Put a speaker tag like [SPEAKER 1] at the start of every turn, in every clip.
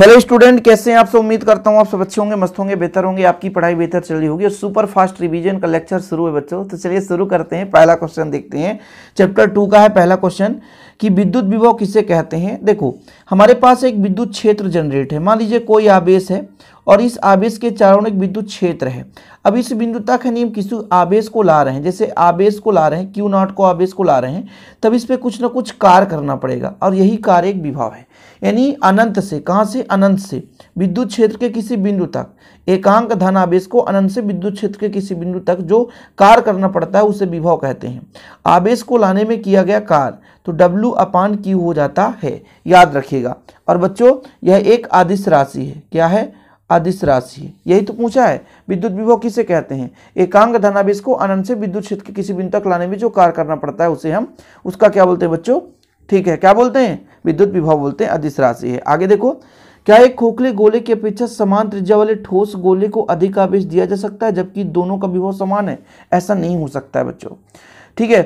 [SPEAKER 1] hello student कैसे हैं आप सब उम्मीद करता हूं आप सब अच्छे होंगे मस्त होंगे बेहतर होंगे आपकी पढ़ाई बेहतर चल रही होगी और सुपर फास्ट रिवीजन का लेक्चर शुरू है बच्चों तो चलिए शुरू करते हैं पहला क्वेश्चन देखते हैं चैप्टर टू का है पहला क्वेश्चन कि विद्युत विभव किसे कहते हैं देखो हमारे पास एक विद्युत क्षेत्र जनरेट है मान लीजिए कोई आवेश है और इस आवेश के चारों एक विद्युत क्षेत्र है अब इस बिंदु तक हम किसी आवेश को ला रहे हैं जैसे आवेश को ला रहे हैं क्यू नॉट को आवेश को ला रहे हैं तब इस पर कुछ ना कुछ कार्य करना पड़ेगा और यही कार्य एक विभाव है यानी अनंत से कहाँ से अनंत से विद्युत क्षेत्र के किसी बिंदु तक एकांक धन आवेश को अनंत से विद्युत क्षेत्र के किसी बिंदु तक जो कार्य करना पड़ता है उसे विभाव कहते हैं आवेश को लाने में किया गया कार्य तो W अपान Q हो जाता है याद रखिएगा और बच्चों यह एक आदिश राशि है क्या है अदिश राशि यही तो पूछा है विद्युत विभव किसे कहते हैं एकांग धनाविश को अनंत से विद्युत क्षेत्र के किसी बिंदु तक लाने में जो कार्य करना पड़ता है उसे हम उसका क्या बोलते हैं बच्चों ठीक है क्या बोलते हैं विद्युत विभव बोलते हैं अदिश राशि है आगे देखो क्या एक खोखले गोले की अपेक्षा समान त्रिज्या वाले ठोस गोले को अधिक आवेश दिया जा सकता है जबकि दोनों का विभव समान है ऐसा नहीं हो सकता है बच्चों ठीक है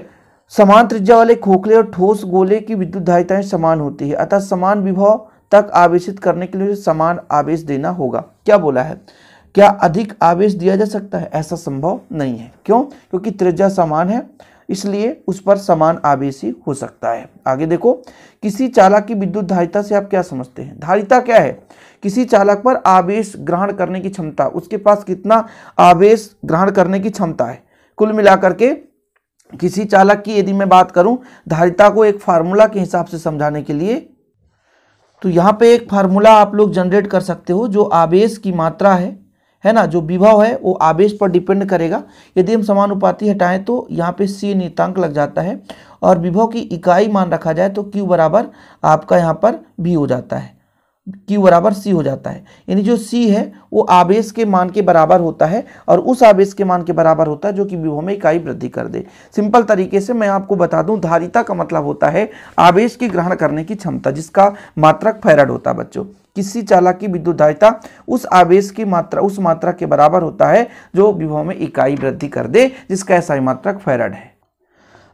[SPEAKER 1] समान त्रिज्या वाले खोखले और ठोस गोले की विद्युत धारिताएं समान होती है अतः समान विभव तक आवेशित करने के लिए समान आवेश देना होगा क्या बोला है क्या अधिक आवेश दिया जा सकता है ऐसा संभव नहीं है क्यों क्योंकि त्रिज्या समान है इसलिए उस पर समान आवेश ही हो सकता है आगे देखो किसी चालक की विद्युत धारिता से आप क्या समझते हैं धारिता क्या है किसी चालक पर आवेश ग्रहण करने की क्षमता उसके पास कितना आवेश ग्रहण करने की क्षमता है कुल मिलाकर के किसी चालक की यदि मैं बात करूं धारिता को एक फार्मूला के हिसाब से समझाने के लिए तो यहाँ पे एक फार्मूला आप लोग जनरेट कर सकते हो जो आवेश की मात्रा है है ना जो विभव है वो आवेश पर डिपेंड करेगा यदि हम समानुपाती हटाएं तो यहाँ पे सी नीतांक लग जाता है और विभव की इकाई मान रखा जाए तो क्यू बराबर आपका यहाँ पर भी हो जाता है क्यू बराबर सी हो जाता है यानी जो सी है वो आवेश के मान के बराबर होता है और उस आवेश के मान के बराबर होता है जो कि विभव में इकाई वृद्धि कर दे सिंपल तरीके से मैं आपको बता दूं धारिता का मतलब होता है आवेश के ग्रहण करने की क्षमता जिसका मात्रक फैरड होता है बच्चों किसी चालक की विद्युत धारिता उस आवेश की मात्रा उस मात्रा के बराबर होता है जो विभव में इकाई वृद्धि कर दे जिसका ऐसा मात्रक फैरड है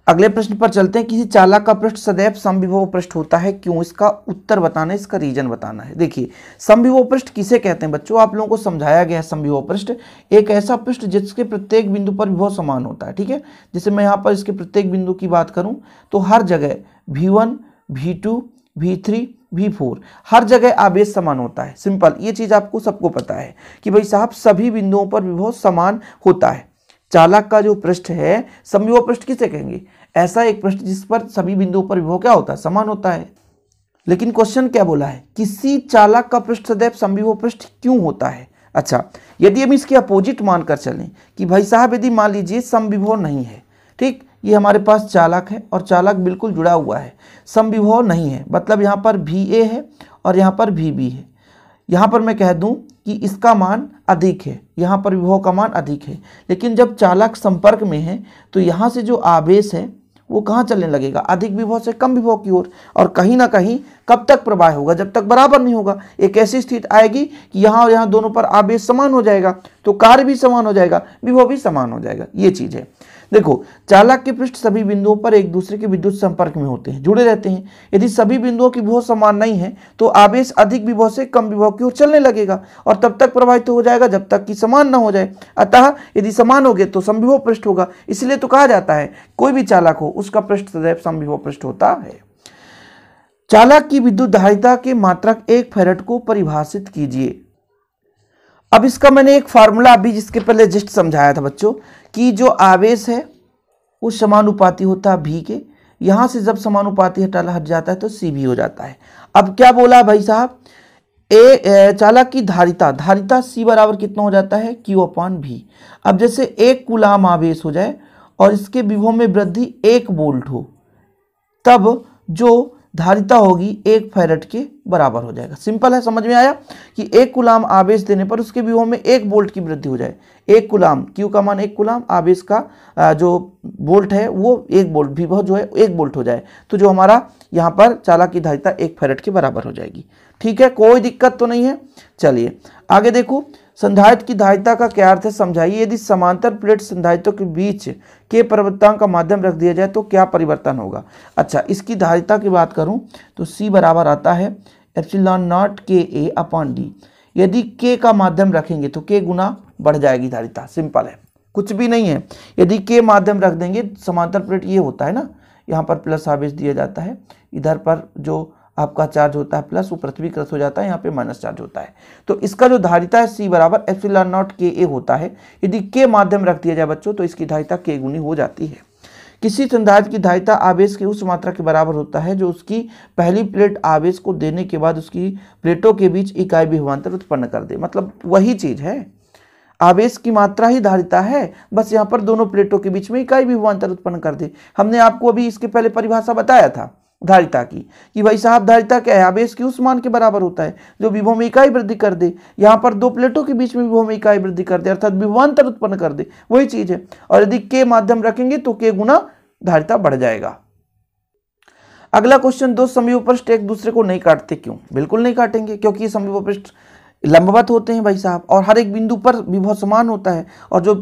[SPEAKER 1] अगले प्रश्न पर चलते हैं किसी चालक का पृष्ठ सदैव समविभव पृष्ठ होता है क्यों इसका उत्तर बताना है इसका रीजन बताना है देखिए समविभव पृष्ठ किसे कहते हैं बच्चों आप लोगों को समझाया गया है समविभव पृष्ठ एक ऐसा पृष्ठ जिसके प्रत्येक बिंदु पर विभव समान होता है ठीक है जैसे मैं यहाँ पर इसके प्रत्येक बिंदु की बात करूँ तो हर जगह भी वन भी टू भी थ्री भी फोर हर जगह आवेश समान होता है सिंपल ये चीज़ आपको सबको पता है कि भाई साहब सभी बिंदुओं पर विभव समान होता है चालक का जो पृष्ठ है समविभव पृष्ठ किसे कहेंगे ऐसा एक पृष्ठ जिस पर सभी बिंदुओं पर विभव क्या होता है समान होता है लेकिन क्वेश्चन क्या बोला है किसी चालक का पृष्ठ सदैव समविभव पृष्ठ क्यों होता है अच्छा यदि हम इसके अपोजिट मानकर चलें कि भाई साहब यदि मान लीजिए समविभव नहीं है ठीक ये हमारे पास चालक है और चालक बिल्कुल जुड़ा हुआ है संविभव नहीं है मतलब यहाँ पर वी ए है और यहाँ पर वी बी है यहाँ पर मैं कह दूँ कि इसका मान अधिक है यहाँ पर विभव का मान अधिक है लेकिन जब चालक संपर्क में है तो यहाँ से जो आवेश है वो कहाँ चलने लगेगा अधिक विभव से कम विभव की ओर और कहीं ना कहीं कब तक प्रवाह होगा जब तक बराबर नहीं होगा एक ऐसी स्थिति आएगी कि यहाँ और यहाँ दोनों पर आवेश समान हो जाएगा तो कार्य भी समान हो जाएगा विभव भी समान हो जाएगा ये चीज़ है देखो चालक के पृष्ठ सभी बिंदुओं पर एक दूसरे के विद्युत संपर्क में होते हैं जुड़े रहते हैं यदि सभी बिंदुओं की विभव समान नहीं है तो आवेश अधिक विभव से कम विभव की ओर चलने लगेगा और तब तक प्रभावित तो हो जाएगा जब तक कि समान न हो जाए अतः यदि समान हो गए तो संभिव पृष्ठ होगा इसलिए तो कहा जाता है कोई भी चालक हो उसका पृष्ठ सदैव समविभव पृष्ठ होता है चालक की विद्युत धारिता के मात्रक एक फेरट को परिभाषित कीजिए अब इसका मैंने एक फार्मूला अभी जिसके पहले जस्ट समझाया था बच्चों कि जो आवेश है वो समानुपाती होता है भी के यहाँ से जब समानुपाती हटाला हट जाता है तो सी भी हो जाता है अब क्या बोला भाई साहब ए, चालक की धारिता धारिता सी बराबर कितना हो जाता है क्यू अपॉन भी अब जैसे एक गुलाम आवेश हो जाए और इसके विभव में वृद्धि एक बोल्ट हो तब जो धारिता होगी एक फैरट के बराबर हो जाएगा सिंपल है समझ में आया कि एक गुलाम आवेश देने पर उसके व्यूहों में एक बोल्ट की वृद्धि हो जाए एक गुलाम क्यू का मान एक गुलाम आवेश का जो बोल्ट है वो एक बोल्ट विभव जो है एक बोल्ट हो जाए तो जो हमारा यहाँ पर चालक की धारिता एक फैरट के बराबर हो जाएगी ठीक है कोई दिक्कत तो नहीं है चलिए आगे देखो संधायित की धारिता का क्या अर्थ है समझाइए यदि समांतर प्लेट संधायितों के बीच के परिवर्तन का माध्यम रख दिया जाए तो क्या परिवर्तन होगा अच्छा इसकी धारिता की बात करूं तो सी बराबर आता है एप्सिलॉन नॉट के ए अपॉन डी यदि के का माध्यम रखेंगे तो के गुना बढ़ जाएगी धारिता सिंपल है कुछ भी नहीं है यदि के माध्यम रख देंगे समांतर प्लेट ये होता है ना यहाँ पर प्लस आवेश दिया जाता है इधर पर जो आपका चार्ज होता है प्लस वो पृथ्वी हो जाता है यहाँ पे माइनस चार्ज होता है तो इसका जो धारिता है सी बराबर एप्सिलॉन नॉट के ए होता है यदि के माध्यम रख दिया जाए बच्चों तो इसकी धारिता के गुनी हो जाती है किसी संधारित की धारिता आवेश की उस मात्रा के बराबर होता है जो उसकी पहली प्लेट आवेश को देने के बाद उसकी प्लेटों के बीच इकाई विभवान्तर उत्पन्न कर दे मतलब वही चीज़ है आवेश की मात्रा ही धारिता है बस यहाँ पर दोनों प्लेटों के बीच में इकाई विभवान्तर उत्पन्न कर दे हमने आपको अभी इसके पहले परिभाषा बताया था धारिता की कि भाई साहब धारिता क्या है आवेश की उस मान के बराबर होता है जो विभव में इकाई वृद्धि कर दे यहाँ पर दो प्लेटों के बीच में विभव में इकाई वृद्धि कर दे अर्थात विभवान्तर उत्पन्न कर दे वही चीज है और यदि के माध्यम रखेंगे तो के गुना धारिता बढ़ जाएगा अगला क्वेश्चन दो समयोपृष्ठ एक दूसरे को नहीं काटते क्यों बिल्कुल नहीं काटेंगे क्योंकि समयोपृष्ठ लंबवत होते हैं भाई साहब और हर एक बिंदु पर विभव समान होता है और जो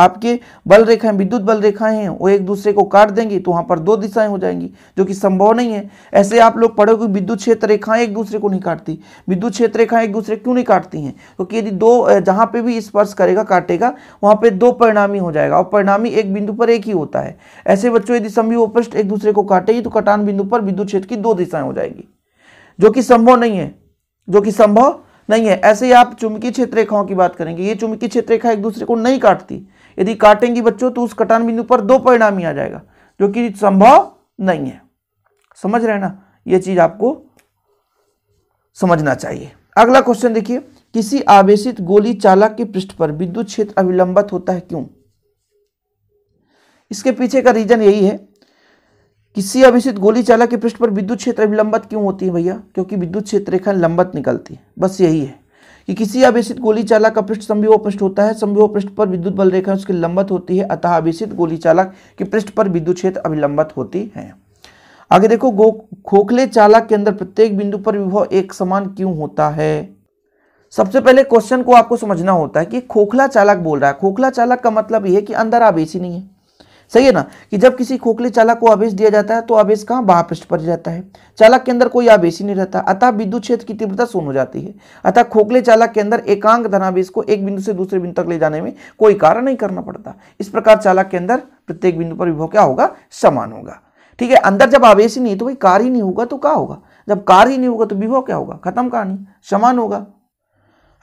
[SPEAKER 1] आपके बल रेखाएं विद्युत बल रेखाएं हैं वो एक दूसरे को काट देंगी तो वहां पर दो दिशाएं हो जाएंगी जो कि संभव नहीं है ऐसे आप लोग पढ़ो कि विद्युत क्षेत्र रेखाएं एक दूसरे को नहीं काटती विद्युत क्षेत्र रेखाएं एक दूसरे क्यों नहीं काटती हैं क्योंकि तो यदि दो जहाँ पर भी स्पर्श करेगा काटेगा वहाँ पर दो परिणामी हो जाएगा और परिणामी एक बिंदु पर एक ही होता है ऐसे बच्चों यदि संभव पृष्ठ एक दूसरे को काटेगी तो कटान बिंदु पर विद्युत क्षेत्र की दो दिशाएं हो जाएगी जो कि संभव नहीं है जो कि संभव नहीं है ऐसे ही आप चुंबकीय क्षेत्र रेखाओं की बात करेंगे ये चुंबकीय क्षेत्र रेखा एक दूसरे को नहीं काटती यदि काटेंगी बच्चों तो उस कटान बिंदु पर दो परिणाम ही आ जाएगा जो कि संभव नहीं है समझ रहे ना यह चीज आपको समझना चाहिए अगला क्वेश्चन देखिए किसी आवेशित गोली चालक के पृष्ठ पर विद्युत क्षेत्र अविलंबित होता है क्यों इसके पीछे का रीजन यही है किसी अभिषित गोली चालक के पृष्ठ पर विद्युत क्षेत्र अभिलंबत क्यों होती है भैया क्योंकि विद्युत क्षेत्र रेखा लंबत निकलती है बस यही है कि किसी अभिषित गोली चालक का पृष्ठ संभव पृष्ठ होता है संभव पृष्ठ पर विद्युत बल रेखा उसकी लंबत होती है अतः अभिषित गोली चालक के पृष्ठ पर विद्युत क्षेत्र अभिलंबत होती है आगे देखो गो खोखले चालक के अंदर प्रत्येक बिंदु पर विभव एक समान क्यों होता है सबसे पहले क्वेश्चन को आपको समझना होता है कि खोखला चालक बोल रहा है खोखला चालक का मतलब यह है कि अंदर आवेशी नहीं है सही है ना कि जब किसी खोखले चालक को आवेश दिया जाता है तो आवेश कहाँ बाहपृष्ठ पर जाता है चालक के अंदर कोई आवेश ही नहीं रहता अतः विद्युत क्षेत्र की तीव्रता शून्य हो जाती है अतः खोखले चालक के अंदर एकांक धनावेश को एक बिंदु से दूसरे बिंदु तक ले जाने में कोई कार्य नहीं करना पड़ता इस प्रकार चालक के अंदर प्रत्येक बिंदु पर विभव क्या होगा समान होगा ठीक है अंदर जब आवेश ही नहीं तो भाई कार्य ही नहीं होगा तो क्या होगा जब कार्य ही नहीं होगा तो विभव क्या होगा खत्म कहानी समान होगा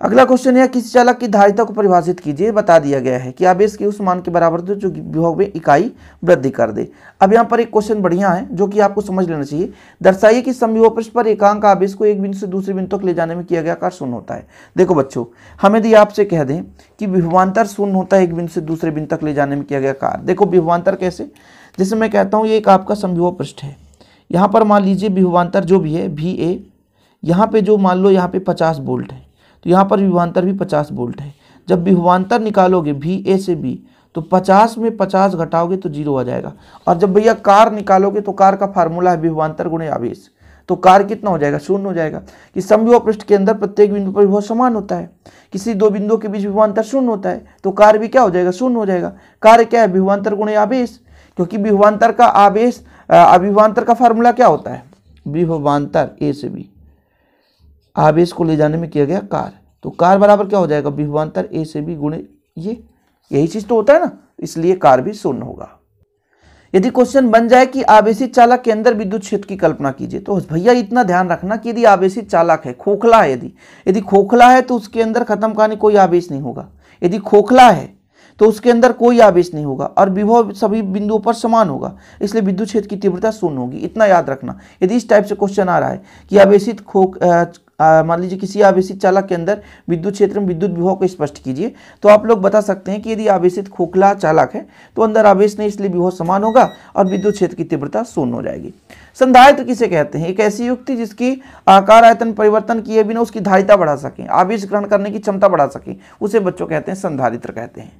[SPEAKER 1] अगला क्वेश्चन है किसी चालक की धारिता को परिभाषित कीजिए बता दिया गया है कि आवेश के उस मान के बराबर दो जो विभव में इकाई वृद्धि कर दे अब यहाँ पर एक क्वेश्चन बढ़िया है जो कि आपको समझ लेना चाहिए दर्शाइए कि समविभव पृष्ठ पर एकांक आवेश को एक बिंदु से दूसरे बिंदु तक ले जाने में किया गया कार्य शून्य होता है देखो बच्चों हम यदि आपसे कह दें कि विभवान्तर शून्य होता है एक बिंदु से दूसरे बिंदु तक ले जाने में किया गया कार्य देखो विभवान्तर कैसे जैसे मैं कहता हूँ ये एक आपका समविभव पृष्ठ है यहाँ पर मान लीजिए विभवान्तर जो भी है वी ए यहाँ पे जो मान लो यहाँ पे पचास बोल्ट है तो यहाँ पर विभवान्तर भी पचास वोल्ट है जब विभवान्तर निकालोगे भी ए से बी तो पचास में पचास घटाओगे तो जीरो आ जाएगा और जब भैया कार निकालोगे तो कार का फार्मूला है विभवान्तर गुणे आवेश तो कार कितना हो जाएगा शून्य हो जाएगा कि समविभव पृष्ठ के अंदर प्रत्येक बिंदु पर विभव समान होता है किसी दो बिंदुओं के बीच विभवान्तर शून्य होता है तो कार्य भी क्या हो जाएगा शून्य हो जाएगा कार्य क्या है विभवान्तर गुणे आवेश क्योंकि विभवान्तर का आवेश अभिभवान्तर का फार्मूला क्या होता है विभवान्तर ए से बी आवेश को ले जाने में किया गया कार तो कार बराबर क्या हो जाएगा विभवान्तर ए से बी गुणे ये यही चीज तो होता है ना इसलिए कार भी शून्य होगा यदि क्वेश्चन बन जाए कि आवेशित चालक के अंदर विद्युत क्षेत्र की कल्पना कीजिए तो भैया इतना ध्यान रखना कि यदि आवेशित चालक है खोखला है यदि यदि खोखला है तो उसके अंदर खत्म करने कोई आवेश नहीं होगा यदि खोखला है तो उसके अंदर कोई आवेश नहीं होगा और विभव सभी बिंदुओं पर समान होगा इसलिए विद्युत क्षेत्र की तीव्रता शून्य होगी इतना याद रखना यदि इस टाइप से क्वेश्चन आ रहा है कि आवेशित खो मान लीजिए किसी आवेशित चालक के अंदर विद्युत क्षेत्र में विद्युत विभव को स्पष्ट कीजिए तो आप लोग बता सकते हैं कि यदि आवेशित खोखला चालक है तो अंदर आवेश नहीं इसलिए विभव समान होगा और विद्युत क्षेत्र की तीव्रता शून्य हो जाएगी संधारित्र किसे कहते हैं एक ऐसी युक्ति जिसकी आकार आयतन परिवर्तन किए बिना उसकी धारिता बढ़ा सके आवेश ग्रहण करने की क्षमता बढ़ा सके उसे बच्चों कहते हैं संधारित्र कहते हैं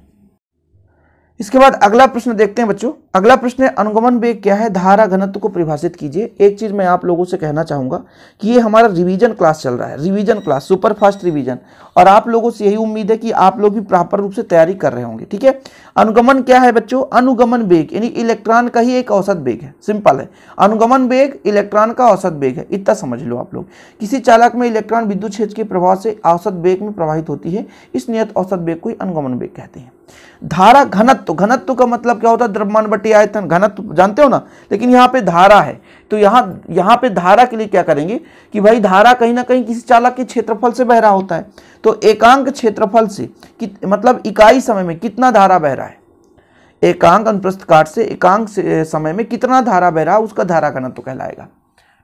[SPEAKER 1] इसके बाद अगला प्रश्न देखते हैं बच्चों अगला प्रश्न है अनुगमन वेग क्या है धारा घनत्व को परिभाषित कीजिए एक चीज मैं आप लोगों से कहना चाहूंगा कि ये हमारा रिवीजन क्लास चल रहा है revision class super fast revision और आप लोगों से यही उम्मीद है कि आप लोग भी प्रॉपर रूप से तैयारी कर रहे होंगे ठीक है अनुगमन क्या है बच्चों अनुगमन वेग यानी इलेक्ट्रॉन का ही एक औसत वेग है सिंपल है अनुगमन वेग इलेक्ट्रॉन का औसत वेग है इतना समझ लो आप लोग किसी चालक में इलेक्ट्रॉन विद्युत क्षेत्र के प्रभाव से औसत वेग में प्रवाहित होती है इस नियत औसत वेग को ही अनुगमन वेग कहते हैं धारा घनत्व घनत्व का मतलब क्या होता है द्रव्यमान बटी आयतन घनत्व जानते हो ना लेकिन यहाँ पे धारा है तो यहाँ यहाँ पे धारा के लिए क्या करेंगे कि भाई धारा कहीं ना कहीं किसी चालक के क्षेत्रफल से बह रहा होता है तो एकांक क्षेत्रफल से कि, मतलब इकाई समय में कितना धारा बह रहा है एकांक अनुप्रस्थ काट से एकांक समय में कितना धारा बह रहा है उसका धारा घनत्व कहलाएगा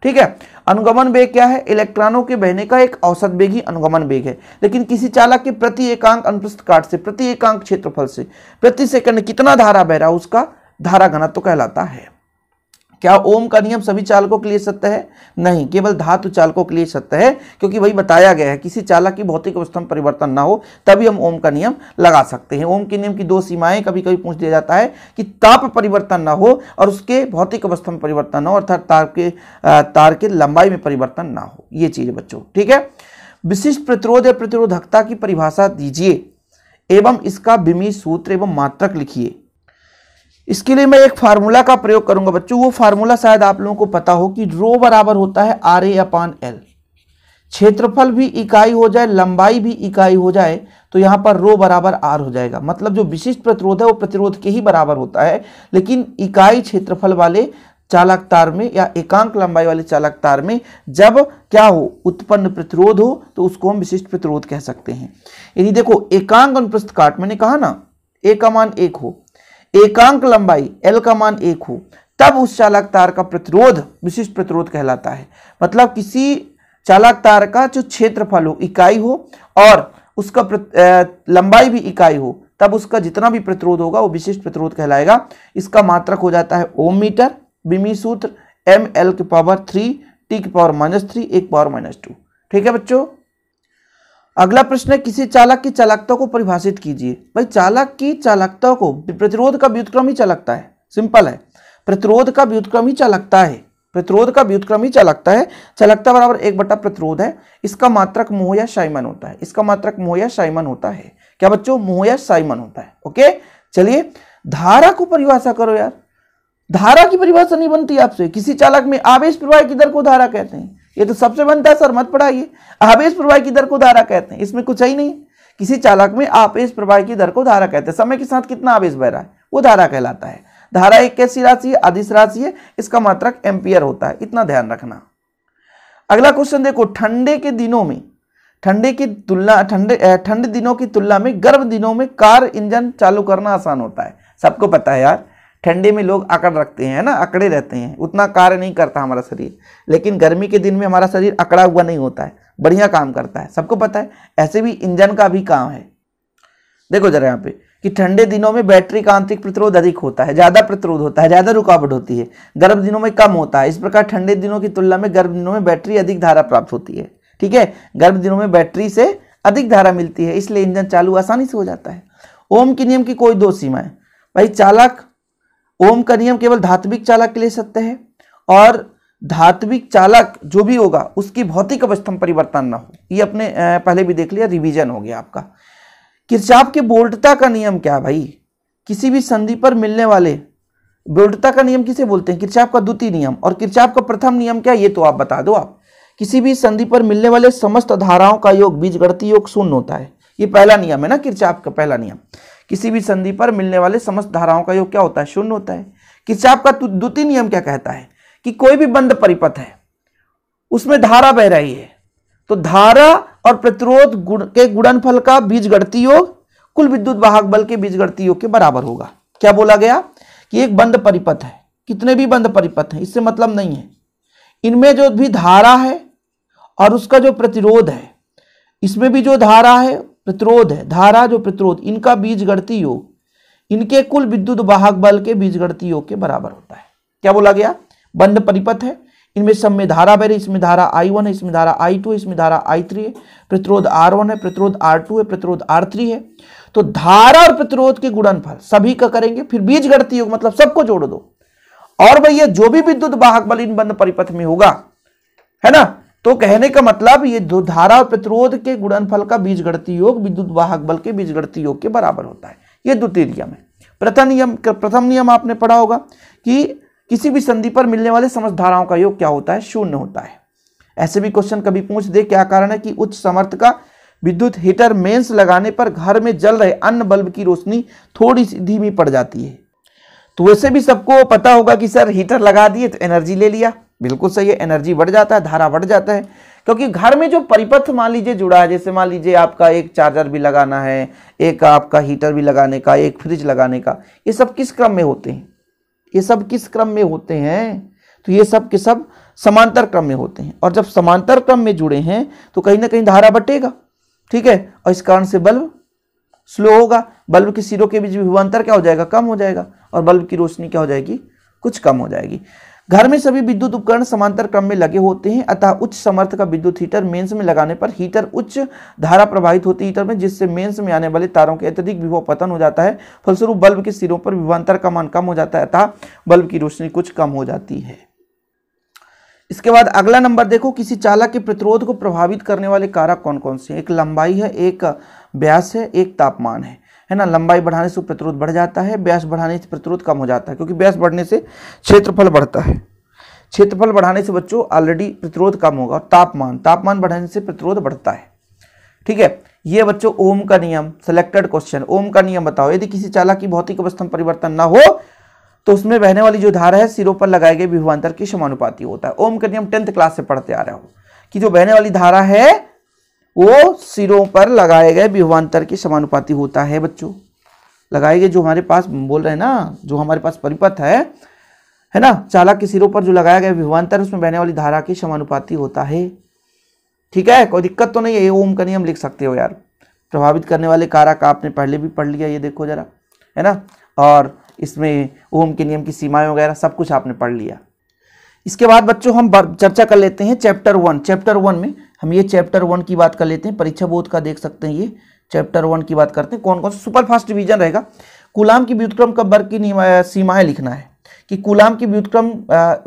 [SPEAKER 1] ठीक है अनुगमन वेग क्या है इलेक्ट्रॉनों के बहने का एक औसत वेग ही अनुगमन वेग है लेकिन किसी चालक के प्रति एकांक अनुप्रस्थ काट से प्रति एकांक क्षेत्रफल से प्रति सेकंड कितना धारा बह रहा है उसका धारा घनत्व तो कहलाता है क्या ओम का नियम सभी चालकों के लिए सत्य है नहीं केवल धातु चालकों के लिए सत्य है क्योंकि वही बताया गया है किसी चालक की भौतिक अवस्था में परिवर्तन ना हो तभी हम ओम का नियम लगा सकते हैं ओम के नियम की दो सीमाएं कभी कभी पूछ दिया जाता है कि ताप परिवर्तन ना हो और उसके भौतिक अवस्था में परिवर्तन ना हो अर्थात तार के तार के लंबाई में परिवर्तन ना हो ये चीज़ बच्चों ठीक है विशिष्ट प्रतिरोध या प्रतिरोधकता की परिभाषा दीजिए एवं इसका विमी सूत्र एवं मात्रक लिखिए इसके लिए मैं एक फार्मूला का प्रयोग करूंगा बच्चों वो फार्मूला शायद आप लोगों को पता हो कि रो बराबर होता है आर ए अपान एल क्षेत्रफल भी इकाई हो जाए लंबाई भी इकाई हो जाए तो यहाँ पर रो बराबर आर हो जाएगा मतलब जो विशिष्ट प्रतिरोध है वो प्रतिरोध के ही बराबर होता है लेकिन इकाई क्षेत्रफल वाले चालक तार में या एकांक लंबाई वाले चालक तार में जब क्या हो उत्पन्न प्रतिरोध हो तो उसको हम विशिष्ट प्रतिरोध कह सकते हैं यदि देखो एकांक अनुप्रस्थ काट मैंने कहा ना एक अमान एक हो एकांक लंबाई एल का मान एक हो तब उस चालक तार का प्रतिरोध विशिष्ट प्रतिरोध कहलाता है मतलब किसी चालक तार का जो क्षेत्रफल हो इकाई हो और उसका लंबाई भी इकाई हो तब उसका जितना भी प्रतिरोध होगा वो विशिष्ट प्रतिरोध कहलाएगा इसका मात्रक हो जाता है ओम मीटर बिमी सूत्र एम एल की पावर थ्री टी की पावर माइनस थ्री एक पावर माइनस टू ठीक है बच्चों अगला प्रश्न है किसी चालक की चालकता को परिभाषित कीजिए भाई चालक की चालकता को प्रतिरोध का व्युतक्रम ही चालकता है सिंपल है प्रतिरोध का व्युतक्रम ही चालकता है प्रतिरोध का व्युतक्रम ही चालकता है चालकता बराबर एक बट्टा प्रतिरोध है इसका मात्रक मोह या साइमन होता है इसका मात्रक मोह या साइमन होता है क्या बच्चों मोह या साइमन होता है ओके चलिए धारा को परिभाषा करो यार धारा की परिभाषा नहीं बनती आपसे किसी चालक में आवेश प्रवाह किधर को धारा कहते हैं ये तो सबसे बनता है सर मत पढ़ाइए आवेश प्रवाह की दर को धारा कहते हैं इसमें कुछ है ही नहीं किसी चालक में आवेश प्रवाह की दर को धारा कहते हैं समय के साथ कितना आवेश बह रहा है वो धारा कहलाता है धारा एक कैसी राशि है अधिश राशि है इसका मात्रक एम्पियर होता है इतना ध्यान रखना अगला क्वेश्चन देखो ठंडे के दिनों में ठंडे की तुलना ठंडे ठंड दिनों की तुलना में गर्म दिनों में कार इंजन चालू करना आसान होता है सबको पता है यार ठंडे में लोग अकड़ रखते हैं ना अकड़े रहते हैं उतना कार्य नहीं करता हमारा शरीर लेकिन गर्मी के दिन में हमारा शरीर अकड़ा हुआ नहीं होता है बढ़िया काम करता है सबको पता है ऐसे भी इंजन का भी काम है देखो जरा यहाँ पे कि ठंडे दिनों में बैटरी का आंतरिक प्रतिरोध अधिक होता है ज़्यादा प्रतिरोध होता है ज़्यादा रुकावट होती है गर्म दिनों में कम होता है इस प्रकार ठंडे दिनों की तुलना में गर्म दिनों में बैटरी अधिक धारा प्राप्त होती है ठीक है गर्म दिनों में बैटरी से अधिक धारा मिलती है इसलिए इंजन चालू आसानी से हो जाता है ओम के नियम की कोई दो सीमाएं भाई चालक ओम का नियम केवल धात्विक चालक के लिए सत्य है और धात्विक चालक जो भी होगा उसकी भौतिक अवस्था में परिवर्तन ना हो ये अपने पहले भी देख लिया रिवीजन हो गया आपका किरचाप के बोल्टता का नियम क्या भाई किसी भी संधि पर मिलने वाले बोल्टता का नियम किसे बोलते हैं किरचाप का द्वितीय नियम और किरचाप का प्रथम नियम क्या ये तो आप बता दो आप किसी भी संधि पर मिलने वाले समस्त धाराओं का योग बीजगणती योग शून्य होता है ये पहला नियम है ना किरचाप का पहला नियम किसी भी संधि पर मिलने वाले समस्त धाराओं का योग क्या होता है शून्य होता है किचाप का द्वितीय नियम क्या कहता है कि कोई भी बंद परिपथ है उसमें धारा बह रही है तो धारा और प्रतिरोध गुण के गुणनफल का बीजगणती योग कुल विद्युत वाहक बल के बीज गढ़ती योग के बराबर होगा क्या बोला गया कि एक बंद परिपथ है कितने भी बंद परिपथ हैं इससे मतलब नहीं है इनमें जो भी धारा है और उसका जो प्रतिरोध है इसमें भी जो धारा है प्रतिरोध है धारा जो प्रतिरोध इनका बीज बीजगणती योग इनके कुल विद्युत वाहक बल के बीज बीजगणती योग के बराबर होता है क्या बोला गया बंद परिपथ है इनमें सब में धारा बह रही इसमें धारा आई वन है इसमें धारा आई टू है इसमें धारा आई थ्री है प्रतिरोध आर वन है प्रतिरोध आर टू है प्रतिरोध आर थ्री है तो धारा और प्रतिरोध के गुणनफल सभी का करेंगे फिर बीज गणती योग मतलब सबको जोड़ दो और भैया जो भी विद्युत वाहक बल इन बंद परिपथ में होगा है ना तो कहने का मतलब ये धारा और प्रतिरोध के गुणनफल का बीज गणती योग विद्युत वाहक बल के बीज गणती योग के बराबर होता है ये द्वितीय नियम है प्रथम नियम प्रथम नियम आपने पढ़ा होगा कि किसी भी संधि पर मिलने वाले समस्त धाराओं का योग क्या होता है शून्य होता है ऐसे भी क्वेश्चन कभी पूछ दे क्या कारण है कि उच्च समर्थ का विद्युत हीटर मेंस लगाने पर घर में जल रहे अन्य बल्ब की रोशनी थोड़ी सी धीमी पड़ जाती है तो वैसे भी सबको पता होगा कि सर हीटर लगा दिए तो एनर्जी ले लिया बिल्कुल सही है एनर्जी बढ़ जाता है धारा बढ़ जाता है क्योंकि घर में जो परिपथ मान लीजिए जुड़ा है जैसे मान लीजिए आपका एक चार्जर भी लगाना है एक आपका हीटर भी लगाने का एक फ्रिज लगाने का ये सब किस क्रम में होते हैं ये सब किस क्रम में होते हैं तो ये सब के सब समांतर क्रम में होते हैं और जब समांतर क्रम में जुड़े हैं तो कहीं ना कहीं धारा बटेगा ठीक है और इस कारण से बल्ब स्लो होगा बल्ब के सिरों के बीच विभवान्तर क्या हो जाएगा कम हो जाएगा और बल्ब की रोशनी क्या हो जाएगी कुछ कम हो जाएगी घर में सभी विद्युत उपकरण समांतर क्रम में लगे होते हैं अतः उच्च समर्थ का विद्युत हीटर मेंस में लगाने पर हीटर उच्च धारा प्रवाहित होती हीटर में जिससे मेंस में आने वाले तारों के अत्यधिक विभव पतन हो जाता है फलस्वरूप बल्ब के सिरों पर विभवान्तर का मान कम हो जाता है अतः बल्ब की रोशनी कुछ कम हो जाती है इसके बाद अगला नंबर देखो किसी चालक के प्रतिरोध को प्रभावित करने वाले कारक कौन कौन से एक लंबाई है एक व्यास है एक तापमान है है ना लंबाई बढ़ाने से प्रतिरोध बढ़ जाता है व्यास बढ़ाने से प्रतिरोध कम हो जाता है क्योंकि व्यास बढ़ने से क्षेत्रफल बढ़ता है क्षेत्रफल बढ़ाने से बच्चों ऑलरेडी प्रतिरोध कम होगा और तापमान तापमान बढ़ाने से प्रतिरोध बढ़ता है ठीक है ये बच्चों ओम का नियम सिलेक्टेड क्वेश्चन ओम का नियम बताओ यदि किसी चालक की भौतिक अवस्था में परिवर्तन ना हो तो उसमें बहने वाली जो धारा है सिरों पर लगाए गए विभवांतर की समानुपाती होता है ओम का नियम टेंथ क्लास से पढ़ते आ रहे हो कि जो बहने वाली धारा है वो सिरों पर लगाए गए विभवान्तर के समानुपाती होता है बच्चों लगाए गए जो हमारे पास बोल रहे हैं ना जो हमारे पास परिपथ है है ना चालक के सिरों पर जो लगाया गया विभवान्तर उसमें बहने वाली धारा के समानुपाती होता है ठीक है कोई दिक्कत तो नहीं है ओम का नियम लिख सकते हो यार प्रभावित करने वाले कारक आपने पहले भी पढ़ लिया ये देखो जरा है ना और इसमें ओम के नियम की सीमाएं वगैरह सब कुछ आपने पढ़ लिया इसके बाद बच्चों हम चर्चा कर लेते हैं चैप्टर वन चैप्टर वन में हम ये चैप्टर वन की बात कर लेते हैं परीक्षा बोध का देख सकते हैं ये चैप्टर वन की बात करते हैं कौन कौन सुपर फास्ट डिवीजन रहेगा कुलाम की व्युतक्रम का वर्ग की सीमाएं लिखना है कि कुलाम की व्युतक्रम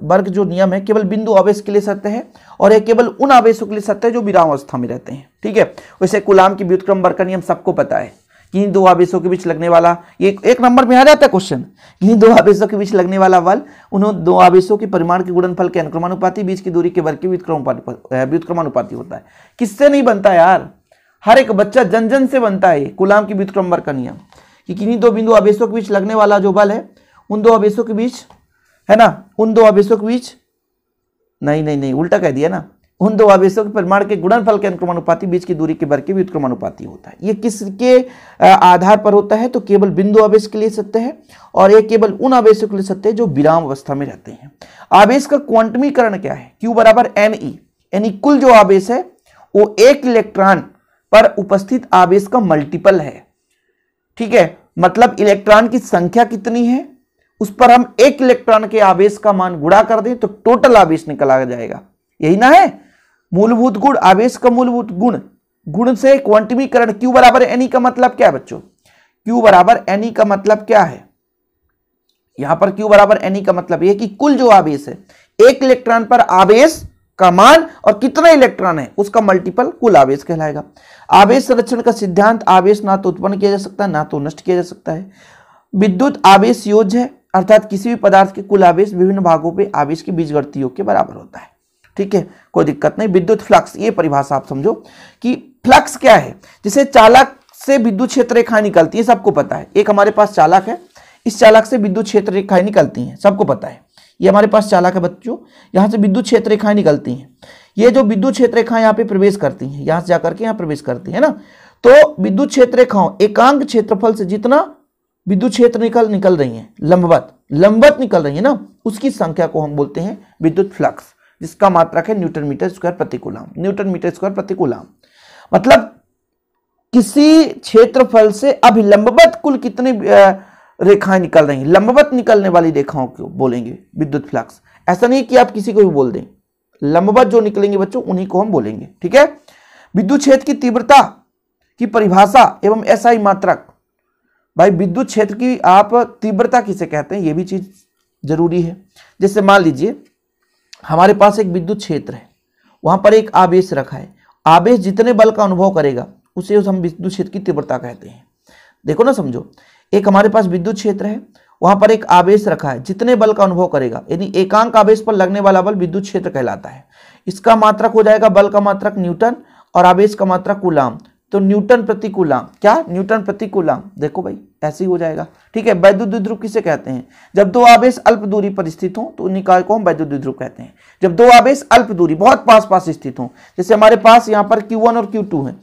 [SPEAKER 1] वर्ग जो नियम है केवल बिंदु आवेश के लिए सत्य है और यह केवल उन आवेशों के लिए सत्य है जो विराम अवस्था में रहते हैं ठीक है वैसे कुलाम की व्युतक्रम वर्ग का नियम सबको पता है किन दो आवेशों के बीच लगने वाला ये एक नंबर में आ जाता है क्वेश्चन किन दो आवेशों के बीच लगने वाला बल उन्होंने दो आवेशों के परिमाण के गुणनफल के अनुक्रमानुपाति बीच की दूरी के वर्ग के व्युतक्रमानुपाती होता है किससे नहीं बनता यार हर एक बच्चा जन जन से बनता है गुलाम की व्युतक्रम वर्ग का नियम कि किन्हीं दो बिंदु आवेशों के बीच लगने वाला जो बल है उन दो आवेशों के बीच है ना उन दो आवेशों के बीच नहीं नहीं नहीं उल्टा कह दिया ना उन दो आवेशों के परिमाण के गुणनफल के अनुक्रमानुपाती बीच की दूरी के वर्ग के भी अनुक्रमानुपाती होता है ये किसके आधार पर होता है तो केवल बिंदु आवेश के लिए सत्य है और ये केवल उन आवेशों के लिए सत्य है जो विराम अवस्था में रहते हैं आवेश का क्वांटमीकरण क्या है क्यू बराबर एम ई यानी कुल जो आवेश है वो एक इलेक्ट्रॉन पर उपस्थित आवेश का मल्टीपल है ठीक है मतलब इलेक्ट्रॉन की संख्या कितनी है उस पर हम एक इलेक्ट्रॉन के आवेश का मान गुड़ा कर दें तो टोटल आवेश निकल आ जाएगा यही ना है मूलभूत गुण आवेश का मूलभूत गुण गुण से क्वांटमीकरण क्यू बराबर एनी e का मतलब क्या है बच्चों क्यू बराबर एनी e का मतलब क्या है यहां पर क्यू बराबर एनी e का मतलब यह कि कुल जो आवेश है एक इलेक्ट्रॉन पर आवेश का मान और कितना इलेक्ट्रॉन है उसका मल्टीपल कुल आवेश कहलाएगा आवेश संरक्षण का सिद्धांत आवेश ना तो उत्पन्न किया जा सकता है ना तो नष्ट किया जा सकता है विद्युत आवेश योज है अर्थात किसी भी पदार्थ के कुल आवेश विभिन्न भागों पर आवेश की बीजगणती के बराबर होता है ठीक है कोई दिक्कत नहीं विद्युत फ्लक्स ये परिभाषा आप समझो कि फ्लक्स क्या है जिसे चालक से विद्युत क्षेत्र रेखाएं निकलती है सबको पता है एक हमारे पास चालक है इस चालक से विद्युत क्षेत्र रेखाएं निकलती हैं सबको पता है ये हमारे पास चालक है बच्चों यहाँ से विद्युत क्षेत्र रेखाएं निकलती हैं ये जो विद्युत क्षेत्र रेखाएं यहाँ पे प्रवेश करती हैं यहाँ से जाकर के यहाँ प्रवेश करती है ना तो विद्युत क्षेत्र रेखाओं एकांक क्षेत्रफल से जितना विद्युत क्षेत्र निकल निकल रही है लंबवत लंबवत निकल रही है ना उसकी संख्या को हम बोलते हैं विद्युत फ्लक्स जिसका मात्रक है न्यूटन मीटर स्क्वायर प्रतिकूलाम न्यूटन मीटर स्क्वायर प्रतिकूलाम मतलब किसी क्षेत्रफल से अभिलंबवत कुल कितनी रेखाएं निकल रही लंबवत निकलने वाली रेखाओं को बोलेंगे विद्युत फ्लक्स ऐसा नहीं कि आप किसी को भी बोल दें लंबवत जो निकलेंगे बच्चों उन्हीं को हम बोलेंगे ठीक है विद्युत क्षेत्र की तीव्रता की परिभाषा एवं ऐसा ही मात्रक भाई विद्युत क्षेत्र की आप तीव्रता किसे कहते हैं यह भी चीज जरूरी है जैसे मान लीजिए हमारे पास एक विद्युत क्षेत्र है वहाँ पर एक आवेश रखा है आवेश जितने बल का अनुभव करेगा उसे उस हम विद्युत क्षेत्र की तीव्रता कहते हैं देखो ना समझो एक हमारे पास विद्युत क्षेत्र है वहाँ पर एक आवेश रखा है जितने बल का अनुभव करेगा यानी एकांक आवेश पर लगने वाला बल विद्युत क्षेत्र कहलाता है इसका मात्रक हो जाएगा बल का मात्रक न्यूटन और आवेश का मात्रक कुलाम तो न्यूटन प्रति कुलाम क्या न्यूटन प्रति कुलाम देखो भाई ऐसे ही हो जाएगा ठीक है वैद्युत ध्रुव किसे कहते हैं जब दो आवेश अल्प दूरी पर स्थित हों तो निकाय को हम वैद्युत ध्रुव कहते हैं जब दो आवेश अल्प दूरी बहुत पास पास स्थित हों जैसे हमारे पास यहाँ पर Q1 और Q2 है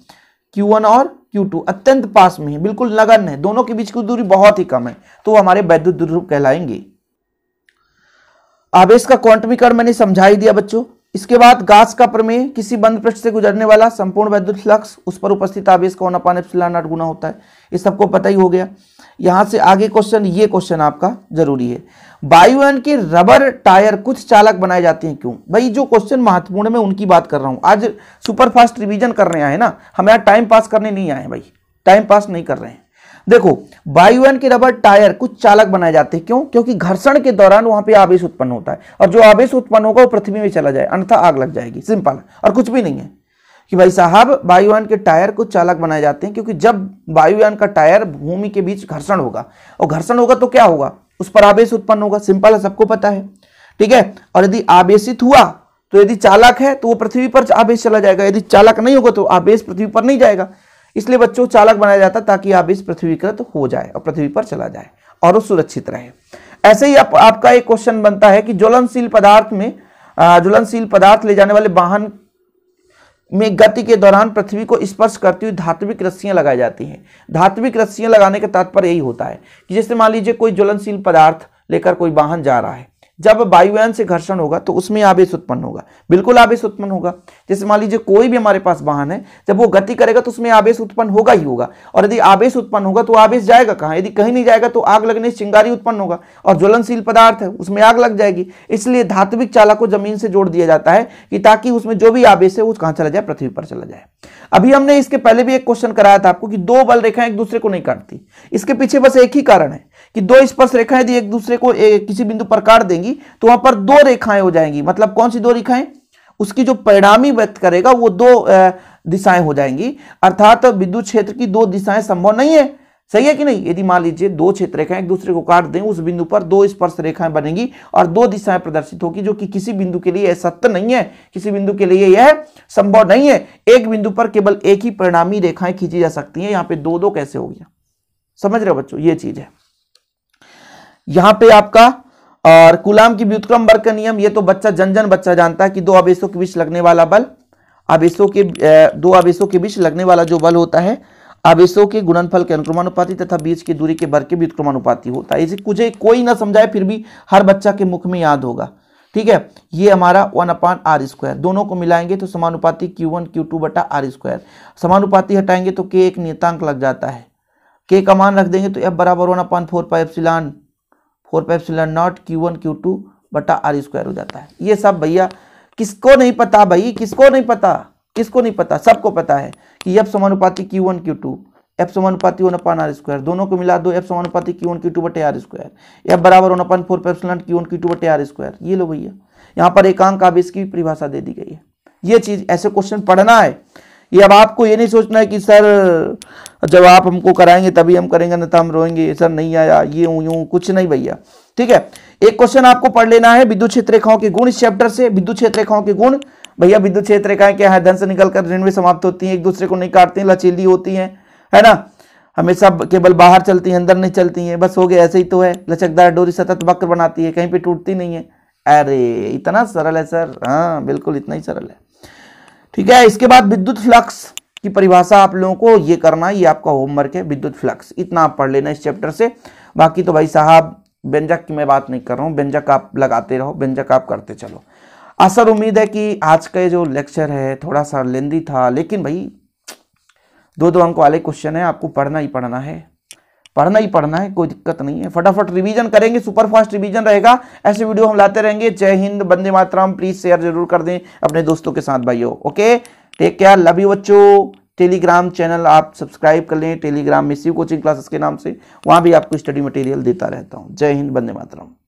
[SPEAKER 1] Q1 और Q2 अत्यंत पास में है बिल्कुल नगन है दोनों के बीच की दूरी बहुत ही कम है तो हमारे वैद्युत ध्रुव कहलाएंगे आवेश का क्वांटमीकरण मैंने समझा ही दिया बच्चों इसके बाद गास का प्रमेय किसी बंद पृष्ठ से गुजरने वाला संपूर्ण वैद्युत फ्लक्स उस पर उपस्थित आवेश का होना पाने नॉट गुना होता है ये सबको पता ही हो गया यहां से आगे क्वेश्चन ये क्वेश्चन आपका जरूरी है वायुयान के रबर टायर कुछ चालक बनाए जाते हैं क्यों भाई जो क्वेश्चन महत्वपूर्ण मैं उनकी बात कर रहा हूं आज सुपर फास्ट रिविजन करने आए ना हम यहाँ टाइम पास करने नहीं आए भाई टाइम पास नहीं कर रहे हैं देखो वायुयान के रबर टायर कुछ चालक बनाए जाते हैं क्यों क्योंकि घर्षण के दौरान वहां पे आवेश उत्पन्न होता है और जो आवेश उत्पन्न होगा वो पृथ्वी में चला जाए अन्यथा आग लग जाएगी सिंपल और कुछ भी नहीं है कि भाई साहब वायुयान के टायर को चालक बनाए जाते हैं क्योंकि जब वायुयान का टायर भूमि के बीच घर्षण होगा और घर्षण होगा तो क्या होगा उस पर आवेश उत्पन्न होगा सिंपल है सबको पता है ठीक है और यदि आवेशित हुआ तो यदि चालक है तो वो पृथ्वी पर आवेश चला जाएगा यदि चालक नहीं होगा तो आवेश पृथ्वी पर नहीं जाएगा इसलिए बच्चों चालक बनाया जाता ताकि आवेश पृथ्वीकृत हो जाए और पृथ्वी पर चला जाए और वो सुरक्षित रहे ऐसे ही आप, आपका एक क्वेश्चन बनता है कि ज्वलनशील पदार्थ में ज्वलनशील पदार्थ ले जाने वाले वाहन में गति के दौरान पृथ्वी को स्पर्श करती हुई धात्विक रस्सियां लगाई जाती हैं धात्विक रस्सियां लगाने का तात्पर्य यही होता है कि जैसे मान लीजिए कोई ज्वलनशील पदार्थ लेकर कोई वाहन जा रहा है जब वायुयान से घर्षण होगा तो उसमें आवेश उत्पन्न होगा बिल्कुल आवेश उत्पन्न होगा जैसे मान लीजिए कोई भी हमारे पास वाहन है जब वो गति करेगा तो उसमें आवेश उत्पन्न होगा ही होगा और यदि आवेश उत्पन्न होगा तो आवेश जाएगा कहाँ यदि कहीं नहीं जाएगा तो आग लगने से चिंगारी उत्पन्न होगा और ज्वलनशील पदार्थ है उसमें आग लग जाएगी इसलिए धात्विक चालक को जमीन से जोड़ दिया जाता है कि ताकि उसमें जो भी आवेश है वो कहाँ चला जाए पृथ्वी पर चला जाए अभी हमने इसके पहले भी एक क्वेश्चन कराया था आपको कि दो बल रेखाएं एक दूसरे को नहीं काटती इसके पीछे बस एक ही कारण है कि दो स्पर्श रेखाएं यदि एक दूसरे को एक किसी बिंदु पर काट देंगी तो वहां पर दो रेखाएं हो जाएंगी मतलब कौन सी दो रेखाएं उसकी जो परिणामी व्यक्त करेगा वो दो दिशाएं हो जाएंगी अर्थात विद्युत क्षेत्र की दो दिशाएं संभव नहीं है सही है कि नहीं यदि मान लीजिए दो क्षेत्र रेखाएं एक दूसरे को काट दें उस बिंदु पर दो स्पर्श रेखाएं बनेंगी और दो दिशाएं प्रदर्शित होगी जो कि किसी बिंदु के लिए यह सत्य नहीं है किसी बिंदु के लिए यह संभव नहीं है एक बिंदु पर केवल एक ही परिणामी रेखाएं खींची जा सकती हैं यहाँ पे दो दो कैसे हो गया समझ रहे हो बच्चों ये चीज है यहां पे आपका और कुलाम की व्युतक्रम वर्ग का नियम ये तो बच्चा जन जन बच्चा जानता है कि दो आवेशों के बीच लगने वाला बल आवेशों के दो आवेशों के बीच लगने वाला जो बल होता है आवेशों के गुणनफल के अनुक्रमानुपाति तथा बीच की दूरी के वर्ग के व्युतक्रमानुपाति होता है इसे कुछ कोई ना समझाए फिर भी हर बच्चा के मुख में याद होगा ठीक है ये हमारा वन अपान आर स्क्वायर दोनों को मिलाएंगे तो समानुपाति क्यू वन क्यू टू बटा आर स्क्वायर समानुपाति हटाएंगे तो के एक नियतांक लग जाता है के का मान रख देंगे तो एफ बराबर one upon four pi epsilon four pi epsilon naught Q one Q two बटा आर स्क्वायर हो जाता है ये सब भैया किसको नहीं पता भाई किसको नहीं पता किसको नहीं पता सबको पता है कि एफ समानुपाति Q one Q two F समानुपाति वन अपन आर स्क्वायर दोनों को मिला दो एफ समानुपाति क्यू वन क्यू टू बटे आर स्क्वायर एफ बराबर one upon four pi epsilon Q one Q two बटे आर स्क्वायर ये लो भैया यहाँ पर एकांक आवेश की परिभाषा दे दी गई है ये चीज ऐसे क्वेश्चन पढ़ना है ये अब आपको ये नहीं सोचना है कि सर जब आप हमको कराएंगे तभी हम करेंगे ना तो हम रोएंगे सर नहीं आया ये यूं यूं कुछ नहीं भैया ठीक है एक क्वेश्चन आपको पढ़ लेना है विद्युत क्षेत्र रेखाओं के गुण इस चैप्टर से विद्युत क्षेत्र रेखाओं के गुण भैया विद्युत क्षेत्र रेखाएं क्या है धन से निकलकर ऋण में समाप्त होती है एक दूसरे को नहीं काटती लचीली होती है है ना हमेशा केवल बाहर चलती है अंदर नहीं चलती है बस हो गया ऐसे ही तो है लचकदार डोरी सतत वक्र बनाती है कहीं पर टूटती नहीं है अरे इतना सरल है सर हाँ बिल्कुल इतना ही सरल है ठीक है इसके बाद विद्युत फ्लक्स की परिभाषा आप लोगों को ये करना ये आपका होमवर्क है विद्युत फ्लक्स इतना आप पढ़ लेना इस चैप्टर से बाकी तो भाई साहब व्यंजक की मैं बात नहीं कर रहा हूँ व्यंजक आप लगाते रहो व्यंजक आप करते चलो असर उम्मीद है कि आज का जो लेक्चर है थोड़ा सा लेंदी था लेकिन भाई दो दो अंक वाले क्वेश्चन है आपको पढ़ना ही पढ़ना है पढ़ना ही पढ़ना है कोई दिक्कत नहीं है फटाफट रिवीजन करेंगे सुपर फास्ट रिवीजन रहेगा ऐसे वीडियो हम लाते रहेंगे जय हिंद बंदे मातराम प्लीज शेयर जरूर कर दें अपने दोस्तों के साथ भाइयों okay take care love you बच्चो टेलीग्राम चैनल आप सब्सक्राइब कर लें टेलीग्राम में शिव कोचिंग क्लासेस के नाम से वहाँ भी आपको स्टडी मटेरियल देता रहता हूँ जय हिंद बंदे मातराम